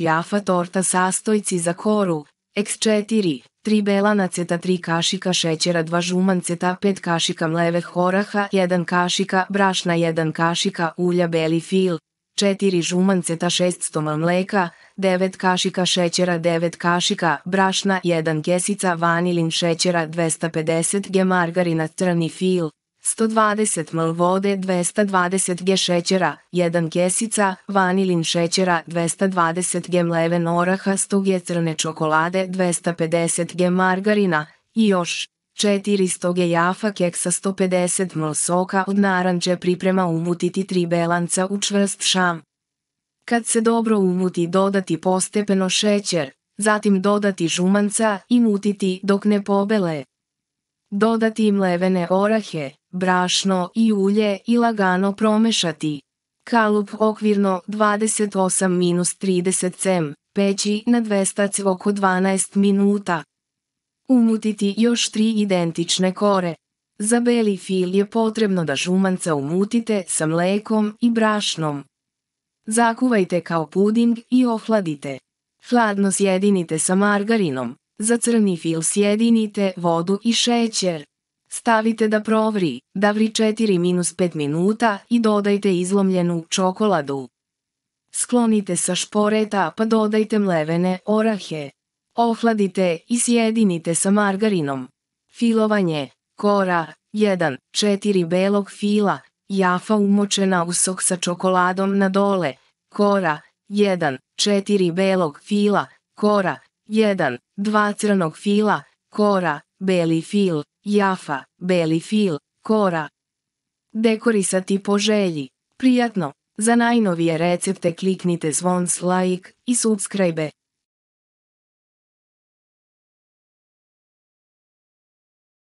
jafa torta sastojci za koru, x4, 3 belanaceta, 3 kašika šećera 2 žumanceta 5 kašika mleve, horaha 1 kašika brašna 1 kašika ulja beli fil, 4 žumanceta 600 ml mleka, 9 kašika šećera 9 kašika brašna 1 kesica vanilin šećera 250 g margarina crni fil, 120 ml vode, 220 g šećera, 1 kesica, vanilin šećera, 220 g mleven oraha, 100 g crne čokolade, 250 g margarina i još 400 g jafa keksa 150 ml soka od naranče priprema umutiti 3 belanca u čvrst šam. Kad se dobro umuti dodati postepeno šećer, zatim dodati žumanca i mutiti dok ne pobele. Dodati mlevene orahe, brašno i ulje i lagano promešati. Kalup okvirno 28-30 cm, peći na 200 c oko 12 minuta. Umutiti još tri identične kore. Za beli fil je potrebno da žumanca umutite sa mlekom i brašnom. Zakuvajte kao puding i ohladite. Hladno sjedinite sa margarinom. Za crni fil sjedinite vodu i šećer. Stavite da provri, da vri 4-5 minuta i dodajte izlomljenu čokoladu. Sklonite sa šporeta pa dodajte mlevene orahe. Ohladite i sjedinite sa margarinom. Filovanje, kora, 1, 4 belog fila, jafa umočena u sok sa čokoladom na dole, kora, 1, 4 belog fila, kora, 1, 2 crnog fila, kora, beli fil, jafa, beli fil, kora. Dekorisati po želji. Prijatno! Za najnovije recepte kliknite zvon s like i subscribe.